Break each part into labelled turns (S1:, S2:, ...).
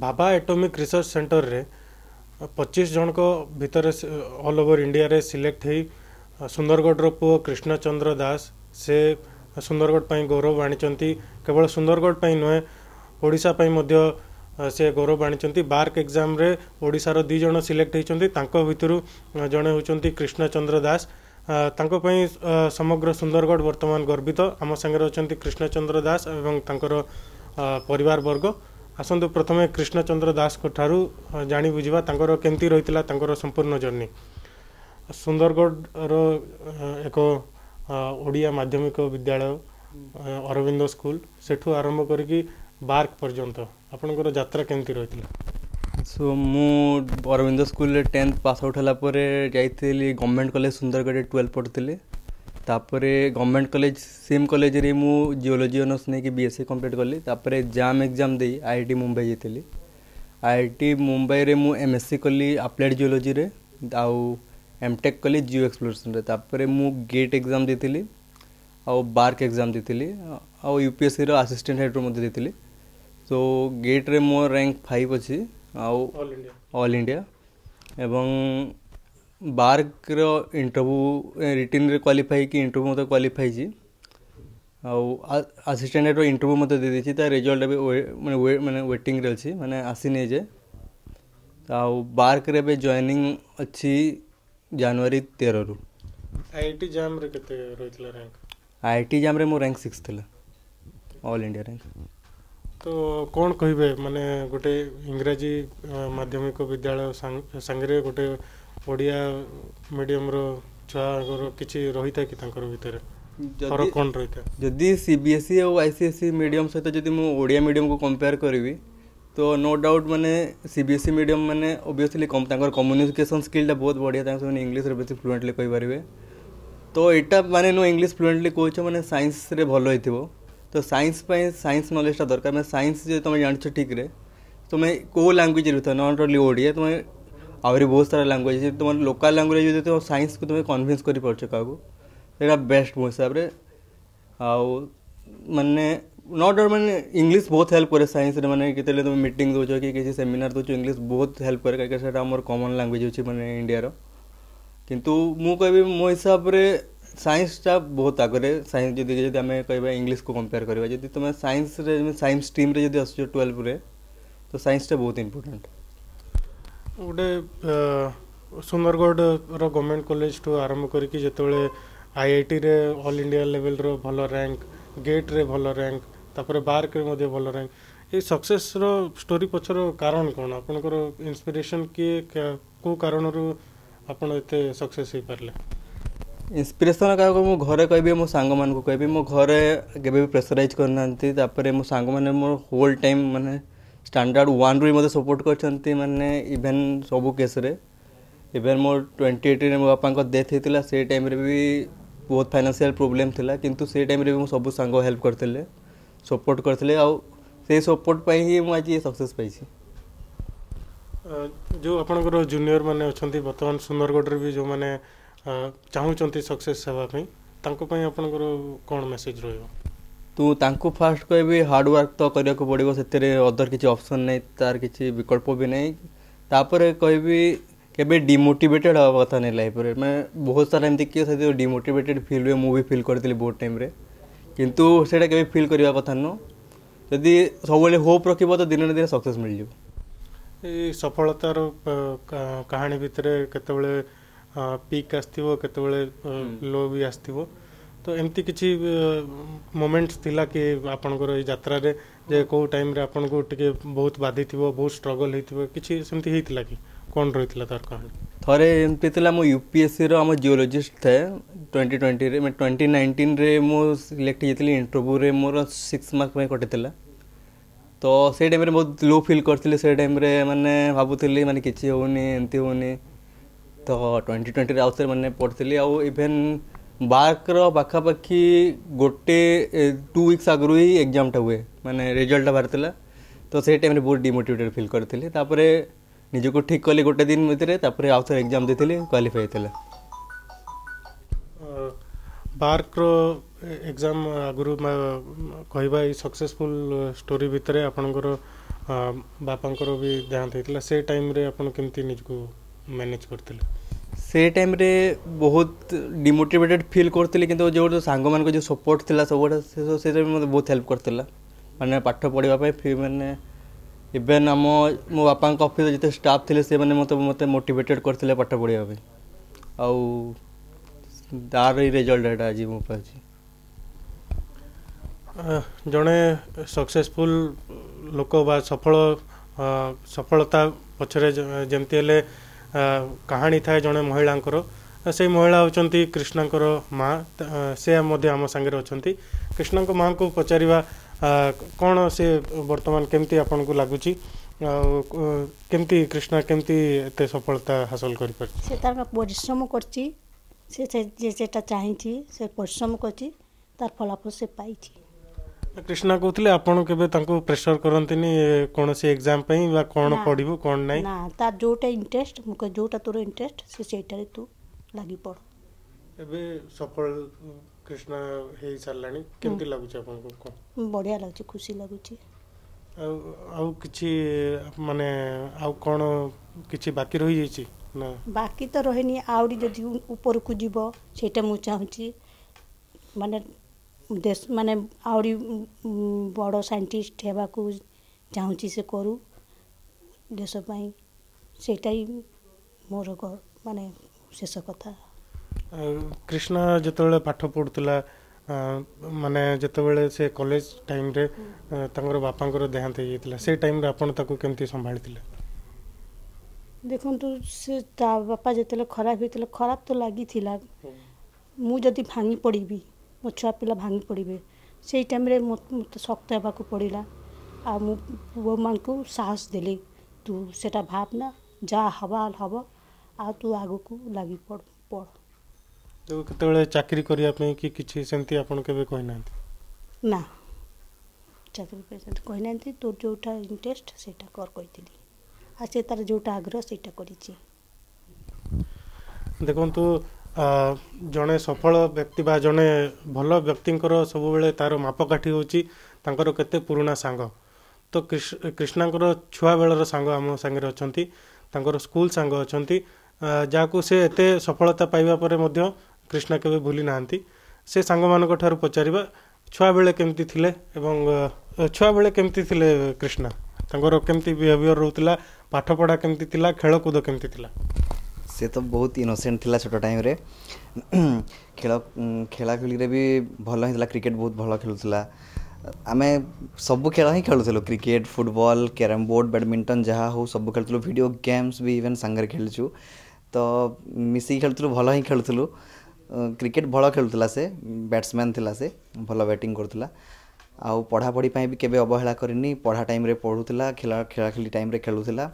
S1: बाबा atomic research centre रे पचीस जन को भीतर ऑल ओवर इंडिया रे सिलेक्ट हो सुंदरगढ़ पु कृष्णचंद्र दास से सुंदरगढ़ गौरव आनी केवल सुंदरगढ़ नुहे ओडापी से गौरव आनी बार्क एग्जाम ओडार जन सिलेक्ट होती भितर जड़े हूँ कृष्णचंद्र दास समग्र सुंदरगढ़ वर्तमान गर्वित आम सांगे अच्छा कृष्णचंद्र दास परिवार वर्ग ଆସନ୍ତୁ ପ୍ରଥମେ କୃଷ୍ଣଚନ୍ଦ୍ର ଦାସଙ୍କ ଠାରୁ ଜାଣି ବୁଝିବା ତାଙ୍କର କେମିତି ରହିଥିଲା ତାଙ୍କର ସମ୍ପୂର୍ଣ୍ଣ ଜର୍ଣ୍ଣି ସୁନ୍ଦରଗଡ଼ର ଏକ ଓଡ଼ିଆ ମାଧ୍ୟମିକ ବିଦ୍ୟାଳୟ ଅରବିନ୍ଦ ସ୍କୁଲ ସେଠୁ ଆରମ୍ଭ କରିକି ବାର୍କ ପର୍ଯ୍ୟନ୍ତ ଆପଣଙ୍କର ଯାତ୍ରା କେମିତି ରହିଥିଲା
S2: ସୋ ମୁଁ ଅରବିନ୍ଦ ସ୍କୁଲରେ ଟେନ୍ଥ ପାସ୍ ଆଉଟ୍ ହେଲା ପରେ ଯାଇଥିଲି ଗଭର୍ଣ୍ଣମେଣ୍ଟ କଲେଜ ସୁନ୍ଦରଗଡ଼ରେ ଟୁଏଲ୍ଭ ପଢ଼ୁଥିଲି ତାପରେ ଗଭର୍ଣ୍ଣମେଣ୍ଟ କଲେଜ ସିମ୍ କଲେଜରେ ମୁଁ ଜିଓଲୋଜି ଅନର୍ସ ନେଇକି ବି ଏସ୍ ସି କମ୍ପ୍ଲିଟ୍ କଲି ତାପରେ ଜାମ୍ ଏକ୍ଜାମ୍ ଦେଇ ଆଇ ଆଇ ଟି ମୁମ୍ବାଇ ଯାଇଥିଲି ଆଇ ଆଇ ଟି ମୁମ୍ବାଇରେ ମୁଁ ଏମ୍ ଏସ୍ ସି କଲି ଆପ୍ଲାଏଡ଼୍ ଜିଓଲୋଜିରେ ଆଉ ଏମ୍ ଟେକ୍ କଲି ଜିଓ ଏକ୍ସପ୍ଲୋରେସନ୍ରେ ତାପରେ ମୁଁ ଗେଟ୍ ଏକ୍ଜାମ୍ ଦେଇଥିଲି ଆଉ ବାର୍କ ଏକ୍ଜାମ୍ ଦେଇଥିଲି ଆଉ ୟୁ ପି ଏସ୍ ସିର ଆସିଷ୍ଟାଣ୍ଟ ହେଡ଼୍ରୁ ମଧ୍ୟ ଦେଇଥିଲି ସୋ ଗେଟ୍ରେ ମୋ ରାଙ୍କ ଫାଇଭ୍ ଅଛି ଆଉ ଅଲ୍ ଇଣ୍ଡିଆ ଏବଂ ବାର୍କର ଇଣ୍ଟରଭ୍ୟୁ ରିଟିନ୍ରେ କ୍ୱାଲିଫାଇ କି ଇଣ୍ଟରଭ୍ୟୁ ମଧ୍ୟ କ୍ୱାଲିଫାଇ ଆଉ ଆସିଷ୍ଟାଣ୍ଟର ଇଣ୍ଟରଭ୍ୟୁ ମୋତେ ଦେଇଦେଇଛି ତା ରେଜଲ୍ଟ ଏବେ ମାନେ ମାନେ ୱେଟିଂରେ ଅଛି ମାନେ ଆସିନି ଯେ ଆଉ ବାର୍କରେ ଏବେ ଜଏନିଂ ଅଛି ଜାନୁଆରୀ ତେରରୁ
S1: ଆଇ ଆଇ ଟି ଜାମ୍ରେ କେତେ ରହିଥିଲା ରାଙ୍କ
S2: ଆଇ ଆଇ ଟି ଜାମ୍ରେ ମୋ ରାଙ୍କ ସିକ୍ସ ଥିଲା ଅଲ୍ ଇଣ୍ଡିଆ ରାଙ୍କ
S1: ତ କ'ଣ କହିବେ ମାନେ ଗୋଟେ ଇଂରାଜୀ ମାଧ୍ୟମିକ ବିଦ୍ୟାଳୟ ସାଙ୍ଗରେ ଗୋଟେ ଓଡ଼ିଆ ମିଡ଼ିୟମ୍ର ଛୁଆଙ୍କର କିଛି ରହିଥାଏ କି ତାଙ୍କର ଭିତରେ ଫରକ କ'ଣ ରହିଥାଏ
S2: ଯଦି ସି ବି ଏସ୍ ଇ ଆଉ I C S C medium ସହିତ ଯଦି ମୁଁ ଓଡ଼ିଆ ମିଡ଼ିୟମ୍କୁ କମ୍ପେୟାର କରିବି ତ ନୋ ଡାଉଟ୍ ମାନେ C B S E medium ମାନେ ଅବଭିୟସ୍ଲି ତାଙ୍କର କମ୍ୟୁନିକେସନ୍ ସ୍କିଲ୍ଟା ବହୁତ ବଢ଼ିଆ ତାଙ୍କ ସେମାନେ ଇଂଲିଶରେ ବେଶୀ ଫ୍ଲୁଏଣ୍ଟଲି କହିପାରିବେ ତ ଏଇଟା ମାନେ ନୁ ଇଂଲିଶ ଫ୍ଲୁଏଣ୍ଟଲି କହୁଛ ମାନେ ସାଇନ୍ସରେ ଭଲ ହେଇଥିବ तो साइंस सैंस नलेजा दरकार मैं सैंस जो तुम जान ठीक रे तुम्हें कौ लांगुएज रे था ओनली ओडिया तुम्हें आवरी बहुत सारा लांगुएज तुम लोकाल लैंग्वेज जे तो को तुम कनभीन्स कर पर छ काबो बेस्ट मो हिसाब रे आउ मने नॉट ओनली मने इंग्लिश बहुत हेल्प करे साइंस मैंने के केतेले तुम मीटिंग दोचो कि किसी सेमिनार दोचो इंग्लिश बहुत हेल्प करे काके सेटा हमर कॉमन लैंग्वेज होची मने इंडिया रो किंतु मु मो हिसाब से ସାଇନ୍ସଟା ବହୁତ ଆଗରେ ସାଇନ୍ସ ଯଦି ଯଦି ଆମେ କହିବା ଇଂଲିଶକୁ କମ୍ପେୟାର କରିବା ଯଦି ତୁମେ ସାଇନ୍ସରେ ସାଇନ୍ସ ଷ୍ଟ୍ରିମ୍ରେ ଯଦି ଆସୁଛ ଟୁଏଲ୍ଭରେ ତ ସାଇନ୍ସଟା ବହୁତ ଇମ୍ପୋର୍ଟାଣ୍ଟ
S1: ଗୋଟେ ସୁନ୍ଦରଗଡ଼ର ଗଭର୍ଣ୍ଣମେଣ୍ଟ କଲେଜଠୁ ଆରମ୍ଭ କରିକି ଯେତେବେଳେ ଆଇଆଇଟିରେ ଅଲ୍ ଇଣ୍ଡିଆ ଲେଭେଲର ଭଲ ର୍ୟାଙ୍କ ଗେଟ୍ରେ ଭଲ ର୍ୟାଙ୍କ ତାପରେ ବାର୍କରେ ମଧ୍ୟ ଭଲ ର୍ୟାଙ୍କ ଏଇ ସକ୍ସେସ୍ର ଷ୍ଟୋରି ପଛର କାରଣ କ'ଣ ଆପଣଙ୍କର ଇନ୍ସପିରେସନ୍ କିଏ କେଉଁ କାରଣରୁ ଆପଣ ଏତେ ସକ୍ସେସ୍ ହେଇପାରିଲେ
S2: ଇନ୍ସପିରେସନ୍ କାହାକୁ ମୁଁ ଘରେ କହିବି ମୋ ସାଙ୍ଗମାନଙ୍କୁ କହିବି ମୋ ଘରେ କେବେ ବି ପ୍ରେସରାଇଜ୍ କରିନାହାନ୍ତି ତାପରେ ମୋ ସାଙ୍ଗମାନେ ମୋର ହୋଲ୍ ଟାଇମ୍ ମାନେ ଷ୍ଟାଣ୍ଡାର୍ଡ଼ ୱାନ୍ରୁ ବି ମୋତେ ସପୋର୍ଟ କରିଛନ୍ତି ମାନେ ଇଭେନ୍ ସବୁ କେସ୍ରେ ଇଭେନ୍ ମୋ ଟ୍ୱେଣ୍ଟି ଏଇଟ୍ରେ ମୋ ବାପାଙ୍କ ଡେଥ୍ ହେଇଥିଲା ସେଇ ଟାଇମ୍ରେ ବି ବହୁତ ଫାଇନାନ୍ସିଆଲ୍ ପ୍ରୋବ୍ଲେମ୍ ଥିଲା କିନ୍ତୁ ସେଇ ଟାଇମ୍ରେ ବି ମୋ ସବୁ ସାଙ୍ଗ ହେଲ୍ପ କରିଥିଲେ ସପୋର୍ଟ କରିଥିଲେ ଆଉ ସେଇ ସପୋର୍ଟ ପାଇଁ ହିଁ ମୁଁ ଆଜି ସକ୍ସେସ୍ ପାଇଛି
S1: ଯେଉଁ ଆପଣଙ୍କର ଜୁନିୟର ମାନେ ଅଛନ୍ତି ବର୍ତ୍ତମାନ ସୁନ୍ଦରଗଡ଼ରେ ବି ଯେଉଁମାନେ ଚାହୁଁଛନ୍ତି ସକ୍ସେସ୍ ହେବା ପାଇଁ ତାଙ୍କ ପାଇଁ ଆପଣଙ୍କର କ'ଣ ମେସେଜ୍ ରହିବ
S2: ତୁ ତାଙ୍କୁ ଫାଷ୍ଟ କହିବି ହାର୍ଡ଼ୱାର୍କ ତ କରିବାକୁ ପଡ଼ିବ ସେଥିରେ ଅଦର କିଛି ଅପସନ୍ ନାହିଁ ତାର କିଛି ବିକଳ୍ପ ବି ନାହିଁ ତାପରେ କହିବି କେବେ ଡିମୋଟିଭେଟେଡ଼୍ ହେବା କଥା ନାହିଁ ଲାଇଫ୍ରେ ମାନେ ବହୁତ ସାରା ଏମିତି କିଏ ସେ ଯେଉଁ ଡିମୋଟିଭେଟେଡ଼୍ ଫିଲ୍ ହୁଏ ମୁଁ ବି ଫିଲ୍ କରିଥିଲି ବହୁତ ଟାଇମ୍ରେ କିନ୍ତୁ ସେଇଟା କେବେ ଫିଲ୍ କରିବା କଥା ନୁହଁ ଯଦି ସବୁବେଳେ ହୋପ୍ ରଖିବ ତ ଦିନେ ନା ଦିନେ ସକ୍ସେସ୍ ମିଳିଯିବ
S1: ଏଇ ସଫଳତାର କାହାଣୀ ଭିତରେ କେତେବେଳେ पीक आसो कत लो भी आसो तो एमती कि मोमेंट्स थिला कि आपणकर यात्रा रे टाइम रे आपन को बहुत बाधी थिबो बहुत स्ट्रगल हेथिबो किछि सेमति हेथिला कि कोन रहितला तार कहानी
S2: थरे एमति थिला मो यूपीएससी रो जिओलोजिस्ट जियोलॉजिस्ट ट्वेंटी ट्वेंटी रे ट्वेंटी 2019 में मो सिलेक्ट होती इंटरव्यू में मोर सिक्स मार्क कटे तो से टाइम बहुत लो फिल करें टाइम मैंने माने भाबुथिली माने किछि होउनी एमति ତ ଟ୍ୱେଣ୍ଟି ଟ୍ୱେଣ୍ଟିରେ ଆଉ ଥରେ ମାନେ ପଢ଼ିଥିଲି ଆଉ ଇଭେନ୍ ବାର୍କର ପାଖାପାଖି ଗୋଟେ ଟୁ ୱିକ୍ସ ଆଗରୁ ହିଁ ଏକ୍ଜାମ୍ଟା ହୁଏ ମାନେ ରେଜଲ୍ଟଟା ବାହାରିଥିଲା ତ ସେଇ ଟାଇମ୍ରେ ବହୁତ ଡିମୋଟିଭେଟେଡ଼ ଫିଲ୍ କରିଥିଲି ତାପରେ ନିଜକୁ ଠିକ୍ କଲି ଗୋଟେ ଦିନ ଭିତରେ ତାପରେ ଆଉ ଥରେ ଏକ୍ଜାମ୍ ଦେଇଥିଲି କ୍ୱାଲିଫାଏ ହେଇଥିଲା
S1: ବାର୍କର ଏକ୍ଜାମ୍ ଆଗରୁ କହିବା ଏଇ ସକ୍ସେସଫୁଲ୍ ଷ୍ଟୋରି ଭିତରେ ଆପଣଙ୍କର ବାପାଙ୍କର ବି ଦେହାନ୍ତ ହେଇଥିଲା ସେ ଟାଇମ୍ରେ ଆପଣ କେମିତି ନିଜକୁ ମ୍ୟାନେଜ୍ କରୁଥିଲେ ସେ
S2: ଟାଇମ୍ରେ ବହୁତ ଡିମୋଟିଭେଟେଡ଼ ଫିଲ୍ କରୁଥିଲି କିନ୍ତୁ ଯେଉଁ ସାଙ୍ଗମାନଙ୍କ ଯେଉଁ ସପୋର୍ଟ ଥିଲା ସବୁଗୁଡ଼ା ସେସବୁ ସେଇଟା ବି ମୋତେ ବହୁତ ହେଲ୍ପ କରିଥିଲା ମାନେ ପାଠ ପଢ଼ିବା ପାଇଁ ମାନେ ଇଭେନ୍ ଆମ ମୋ ବାପାଙ୍କ ଅଫିସରେ ଯେତେ ଷ୍ଟାଫ୍ ଥିଲେ ସେମାନେ ମୋତେ ମୋତେ ମୋଟିଭେଟେଡ଼ କରିଥିଲେ ପାଠ ପଢ଼ିବା ପାଇଁ ଆଉ ତା'ର ଏଇ ରେଜଲ୍ଟ ଏଇଟା ଆଜି ମୋ ପାଖେ
S1: ଜଣେ ସକ୍ସେସଫୁଲ୍ ଲୋକ ବା ସଫଳ ସଫଳତା ପଛରେ ଯେମିତି ହେଲେ କାହାଣୀ ଥାଏ ଜଣେ ମହିଳାଙ୍କର ସେଇ ମହିଳା ହେଉଛନ୍ତି କ୍ରିଷ୍ଣାଙ୍କର ମା ସେ ମଧ୍ୟ ଆମ ସାଙ୍ଗରେ ଅଛନ୍ତି କ୍ରିଷ୍ଣାଙ୍କ ମାଆଙ୍କୁ ପଚାରିବା କ'ଣ ସେ ବର୍ତ୍ତମାନ କେମିତି ଆପଣଙ୍କୁ ଲାଗୁଛି ଆଉ କେମିତି କ୍ରିଷ୍ଣା କେମିତି ଏତେ ସଫଳତା ହାସଲ କରିପାରିଛି
S3: ସେ ତାର ପରିଶ୍ରମ କରିଛି ସେ ସେଟା ଚାହିଁଛି ସେ ପରିଶ୍ରମ କରିଛି ତାର ଫଳାଫଳ ସେ ପାଇଛି
S1: କୃଷ୍ଣା କହୁଥିଲେ ଆପଣ କେବେ ତାଙ୍କୁ ପ୍ରେସର କରନ୍ତିନି କୌଣସି ଏକ୍ଜାମ ପାଇଁ ବା କ'ଣ ପଢ଼ିବୁ କ'ଣ ନାହିଁ ନା
S3: ତାର ଯେଉଁଟା ଇଣ୍ଟରେଷ୍ଟ ମୁଁ କହେ ଯେଉଁଟା ତୋର ଇଣ୍ଟରେଷ୍ଟ ସେ ସେଇଟାରେ ତୁ ଲାଗି ପଡ଼
S1: ଏବେ ସଫଳ କୃଷ୍ଣା ହେଇ ସାରିଲାଣି କେମିତି ଲାଗୁଛି ଆପଣଙ୍କୁ କ'ଣ
S3: ବଢ଼ିଆ ଲାଗୁଛି ଖୁସି ଲାଗୁଛି
S1: ଆଉ ଆଉ କିଛି ମାନେ ଆଉ କ'ଣ କିଛି ବାକି ରହିଯାଇଛି ନା
S3: ବାକି ତ ରହେନି ଆହୁରି ଯଦି ଉପରକୁ ଯିବ ସେଇଟା ମୁଁ ଚାହୁଁଛି ମାନେ ଦେଶମାନେ ଆହୁରି ବଡ଼ ସାଇଣ୍ଟିଷ୍ଟ ହେବାକୁ ଚାହୁଁଛି ସେ କରୁ ଦେଶ ପାଇଁ ସେଇଟା ହିଁ ମୋର ମାନେ ଶେଷ କଥା
S1: କ୍ରିଷ୍ଣା ଯେତେବେଳେ ପାଠ ପଢ଼ୁଥିଲା ମାନେ ଯେତେବେଳେ ସେ କଲେଜ ଟାଇମ୍ରେ ତାଙ୍କର ବାପାଙ୍କର ଦେହାନ୍ତ ହେଇଯାଇଥିଲା ସେ ଟାଇମ୍ରେ ଆପଣ ତାକୁ କେମିତି ସମ୍ଭାଳିଥିଲେ
S3: ଦେଖନ୍ତୁ ସେ ତା ବାପା ଯେତେବେଳେ ଖରାପ ହେଇଥିଲା ଖରାପ ତ ଲାଗିଥିଲା ମୁଁ ଯଦି ଭାଙ୍ଗି ପଡ଼ିବି ମୋ ଛୁଆ ପିଲା ଭାଙ୍ଗି ପଡ଼ିବେ ସେଇ ଟାଇମ୍ରେ ମୋତେ ଶକ୍ତ ହେବାକୁ ପଡ଼ିଲା ଆଉ ମୁଁ ପୁଅମାନଙ୍କୁ ସାହସ ଦେଲି ତୁ ସେଟା ଭାବନା ଯାହା ହବା ହବ ଆଉ ତୁ ଆଗକୁ ଲାଗି ପଡ଼ ପଢ଼
S1: ତ କେତେବେଳେ ଚାକିରି କରିବା ପାଇଁ କି କିଛି ସେମିତି ଆପଣ କେବେ କହିନାହାନ୍ତି
S3: ନା ଚାକିରି ପାଇଁ ସେମିତି କହିନାହାନ୍ତି ତୋର ଯେଉଁଟା ଇଣ୍ଟରେଷ୍ଟ ସେଇଟା କର କହିଥିଲି ଆଉ ସେ ତା'ର ଯେଉଁଟା ଆଗ୍ରହ ସେଇଟା କରିଛି
S1: ଦେଖନ୍ତୁ ଜଣେ ସଫଳ ବ୍ୟକ୍ତି ବା ଜଣେ ଭଲ ବ୍ୟକ୍ତିଙ୍କର ସବୁବେଳେ ତାର ମାପକାଠି ହେଉଛି ତାଙ୍କର କେତେ ପୁରୁଣା ସାଙ୍ଗ ତ କ୍ରିଷ୍ଣାଙ୍କର ଛୁଆବେଳର ସାଙ୍ଗ ଆମ ସାଙ୍ଗରେ ଅଛନ୍ତି ତାଙ୍କର ସ୍କୁଲ ସାଙ୍ଗ ଅଛନ୍ତି ଯାହାକୁ ସେ ଏତେ ସଫଳତା ପାଇବା ପରେ ମଧ୍ୟ କ୍ରିଷ୍ଣା କେବେ ଭୁଲି ନାହାନ୍ତି ସେ ସାଙ୍ଗମାନଙ୍କ ଠାରୁ ପଚାରିବା ଛୁଆବେଳେ କେମିତି ଥିଲେ ଏବଂ ଛୁଆବେଳେ କେମିତି ଥିଲେ କ୍ରିଷ୍ଣା ତାଙ୍କର କେମିତି ବିହେଭିଅର ରହୁଥିଲା ପାଠପଢ଼ା କେମିତି ଥିଲା ଖେଳକୁଦ କେମିତି ଥିଲା
S4: ସେ ତ ବହୁତ ଇନୋସେଣ୍ଟ ଥିଲା ଛୋଟ ଟାଇମ୍ରେ ଖେଳ ଖେଳାଖେଳିରେ ବି ଭଲ ହେଇଥିଲା କ୍ରିକେଟ୍ ବହୁତ ଭଲ ଖେଳୁଥିଲା ଆମେ ସବୁ ଖେଳ ହିଁ ଖେଳୁଥିଲୁ cricket football carrom board badminton ଯାହା ହଉ ସବୁ ଖେଳୁଥିଲୁ ଭିଡ଼ିଓ ଗେମ୍ସ ବି ଇଭେନ୍ ସାଙ୍ଗରେ ଖେଳିଛୁ ତ ମିଶିକି ଖେଳୁଥିଲୁ ଭଲ ହିଁ ଖେଳୁଥିଲୁ କ୍ରିକେଟ୍ ଭଲ ଖେଳୁଥିଲା ସେ ବ୍ୟାଟ୍ସମ୍ୟାନ୍ ଥିଲା ସେ ଭଲ ବ୍ୟାଟିଂ କରୁଥିଲା ଆଉ ପଢ଼ାପଢ଼ି ପାଇଁ ବି କେବେ ଅବହେଳା କରିନି ପଢ଼ା ଟାଇମ୍ରେ ପଢ଼ୁଥିଲା ଖେଳା ଖେଳାଖେଳି ଟାଇମ୍ରେ ଖେଳୁଥିଲା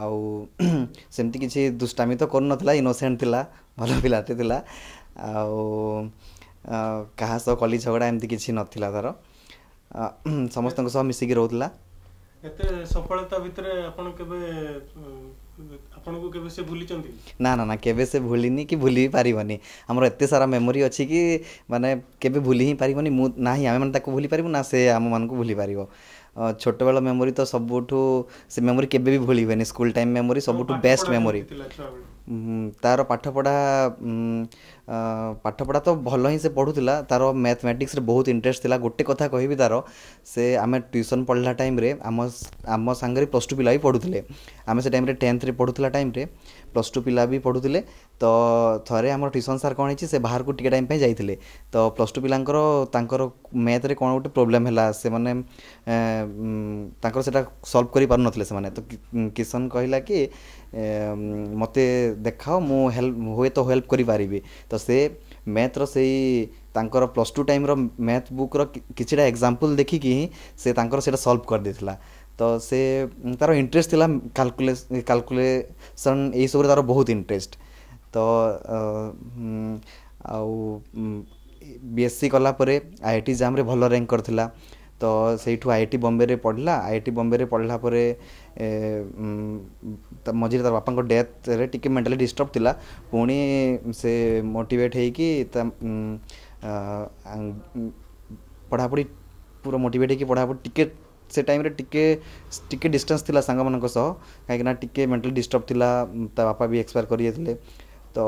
S4: ଆଉ ସେମିତି କିଛି ଦୁଷ୍ଟାମି ତ କରୁନଥିଲା ଇନୋସେଣ୍ଟ ଥିଲା ଭଲ ପିଲାଟେ ଥିଲା ଆଉ କାହା ସହ କଲି ଝଗଡ଼ା ଏମିତି କିଛି ନଥିଲା ତା'ର ସମସ୍ତଙ୍କ ସହ ମିଶିକି ରହୁଥିଲା
S1: ଏତେ ସଫଳତା ଭିତରେ ଆପଣ କେବେ ଆପଣଙ୍କୁ କେବେ ସେ ଭୁଲିଛନ୍ତି
S4: ନା ନା ନା କେବେ ସେ ଭୁଲିନି କି ଭୁଲି ବି ପାରିବନି ଆମର ଏତେ ସାରା ମେମୋରି ଅଛି କି ମାନେ କେବେ ଭୁଲି ହିଁ ପାରିବନି ମୁଁ ନାହିଁ ଆମେମାନେ ତାକୁ ଭୁଲି ପାରିବୁ ନା ସେ ଆମମାନଙ୍କୁ ଭୁଲି ପାରିବ छोट बेल मेमोरी तो सबुठ से मेमोरी के भूल स्कूल टाइम मेमोरी सब बेस्ट मेमोरी ତାର ପାଠପଢ଼ା ପାଠପଢ଼ା ତ ଭଲ ହିଁ ସେ ପଢ଼ୁଥିଲା ତାର ମ୍ୟାଥମେଟିକ୍ସରେ ବହୁତ ଇଣ୍ଟରେଷ୍ଟ ଥିଲା ଗୋଟେ କଥା କହିବି ତାର ସେ ଆମେ ଟ୍ୟୁସନ୍ ପଢ଼ିଲା ଟାଇମ୍ରେ ଆମ ଆମ ସାଙ୍ଗରେ ପ୍ଲସ୍ ଟୁ ପିଲା ବି ପଢ଼ୁଥିଲେ ଆମେ ସେ ଟାଇମ୍ରେ ଟେନ୍ଥରେ ପଢ଼ୁଥିଲା ଟାଇମ୍ରେ ପ୍ଲସ୍ ଟୁ ପିଲା ବି ପଢ଼ୁଥିଲେ ତ ଥରେ ଆମର ଟ୍ୟୁସନ୍ ସାର୍ କ'ଣ ହେଇଛି ସେ ବାହାରକୁ ଟିକେ ଟାଇମ୍ ପାଇଁ ଯାଇଥିଲେ ତ ପ୍ଲସ୍ ଟୁ ପିଲାଙ୍କର ତାଙ୍କର ମ୍ୟାଥ୍ରେ କ'ଣ ଗୋଟେ ପ୍ରୋବ୍ଲେମ୍ ହେଲା ସେମାନେ ତାଙ୍କର ସେଇଟା ସଲ୍ଭ କରିପାରୁନଥିଲେ ସେମାନେ ତ କିଶନ କହିଲା କି ମୋତେ ଦେଖାଅ ମୁଁ ହେଲ୍ପ ହୁଏତ ହେଲ୍ପ କରିପାରିବି ତ ସେ ମ୍ୟାଥ୍ର ସେଇ ତାଙ୍କର ପ୍ଲସ୍ ଟୁ ଟାଇମ୍ର ମ୍ୟାଥ୍ ବୁକ୍ର କିଛିଟା ଏକ୍ଜାମ୍ପଲ୍ ଦେଖିକି ହିଁ ସେ ତାଙ୍କର ସେଇଟା ସଲ୍ଭ କରିଦେଇଥିଲା ତ ସେ ତାର ଇଣ୍ଟରେଷ୍ଟ ଥିଲା କାଲକୁଲେ କାଲକୁଲେସନ୍ ଏଇସବୁରେ ତାର ବହୁତ ଇଣ୍ଟରେଷ୍ଟ ତ ଆଉ ବି ଏସ୍ ସି କଲା ପରେ ଆଇ ଆଇ ଟି ଜାମ୍ରେ ଭଲ ର୍ୟାଙ୍କ କରିଥିଲା ତ ସେଇଠୁ ଆଇ ଆଇ ଟି ବମ୍ବେରେ ପଢ଼ିଲା ଆଇ ଆଇ ଟି ବମ୍ବେରେ ପଢ଼ିଲା ପରେ ମଝିରେ ତା ବାପାଙ୍କ ଡେଥ୍ରେ ଟିକେ ମେଣ୍ଟାଲି ଡିଷ୍ଟର୍ବ ଥିଲା ପୁଣି ସେ ମୋଟିଭେଟ୍ ହେଇକି ତା ପଢ଼ାପଢ଼ି ପୁରା ମୋଟିଭେଟ୍ ହେଇକି ପଢ଼ାପଢ଼ି ଟିକେ ସେ ଟାଇମ୍ରେ ଟିକେ ଟିକେ ଡିଷ୍ଟାନ୍ସ ଥିଲା ସାଙ୍ଗମାନଙ୍କ ସହ କାହିଁକିନା ଟିକେ ମେଣ୍ଟାଲି ଡିଷ୍ଟର୍ବ ଥିଲା ତା ବାପା ବି ଏକ୍ସପାୟାର କରିଯାଇଥିଲେ ତ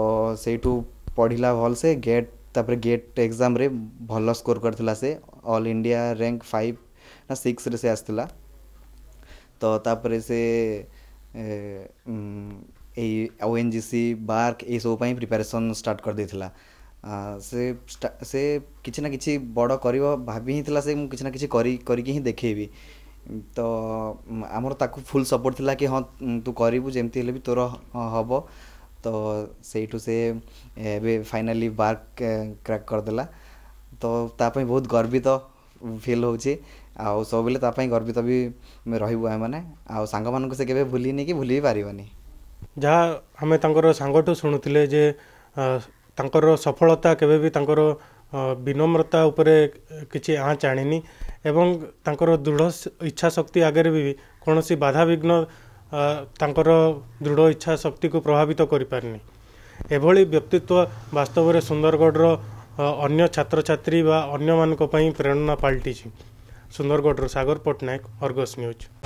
S4: ସେଇଠୁ ପଢ଼ିଲା ଭଲସେ ଗେଟ୍ तापर गेट एग्जाम रे भल स्कोर कर से ऑल इंडिया रैंक फाइव ना सिक्स रे से आसला तो तापर से ओ एन जि सी बार्क ये सब प्रिपेरेसन स्टार्ट कर देता से से किछ ना किछ बड़ कर भाभी ही से मुझे किछ ना किछ करी करी ही देखेबी तो आमर ताकू फुल सपोर्ट थिला कि हाँ तू करू जमती हेले तोर हबो ତ ସେଇଠୁ ସେ ଏବେ ଫାଇନାଲି ବାର୍ କ୍ରାକ୍ କରିଦେଲା ତ ତା ପାଇଁ ବହୁତ ଗର୍ବିତ ଫିଲ୍ ହେଉଛି ଆଉ ସବୁବେଳେ ତା ପାଇଁ ଗର୍ବିତ ବି ରହିବୁ ଆମେମାନେ ଆଉ ସାଙ୍ଗମାନଙ୍କୁ ସେ କେବେ ଭୁଲିନି କି ଭୁଲି ବି ପାରିବନି
S1: ଯାହା ଆମେ ତାଙ୍କର ସାଙ୍ଗଠୁ ଶୁଣୁଥିଲେ ଯେ ତାଙ୍କର ସଫଳତା କେବେ ବି ତାଙ୍କର ବିନମ୍ରତା ଉପରେ କିଛି ଆଞ୍ଚ ଆଣିନି ଏବଂ ତାଙ୍କର ଦୃଢ଼ ଇଚ୍ଛା ଶକ୍ତି ଆଗରେ ବି କୌଣସି ବାଧାବିଘ୍ନ ତାଙ୍କର ଦୃଢ଼ ଇଚ୍ଛା ଶକ୍ତିକୁ ପ୍ରଭାବିତ କରିପାରିନି ଏଭଳି ବ୍ୟକ୍ତିତ୍ୱ ବାସ୍ତବରେ ସୁନ୍ଦରଗଡ଼ର ଅନ୍ୟ ଛାତ୍ରଛାତ୍ରୀ ବା ଅନ୍ୟମାନଙ୍କ ପାଇଁ ପ୍ରେରଣା ପାଲଟିଛି ସୁନ୍ଦରଗଡ଼ର ସାଗର ପଟ୍ଟନାୟକ ଅର୍ଗସ ନ୍ୟୁଜ୍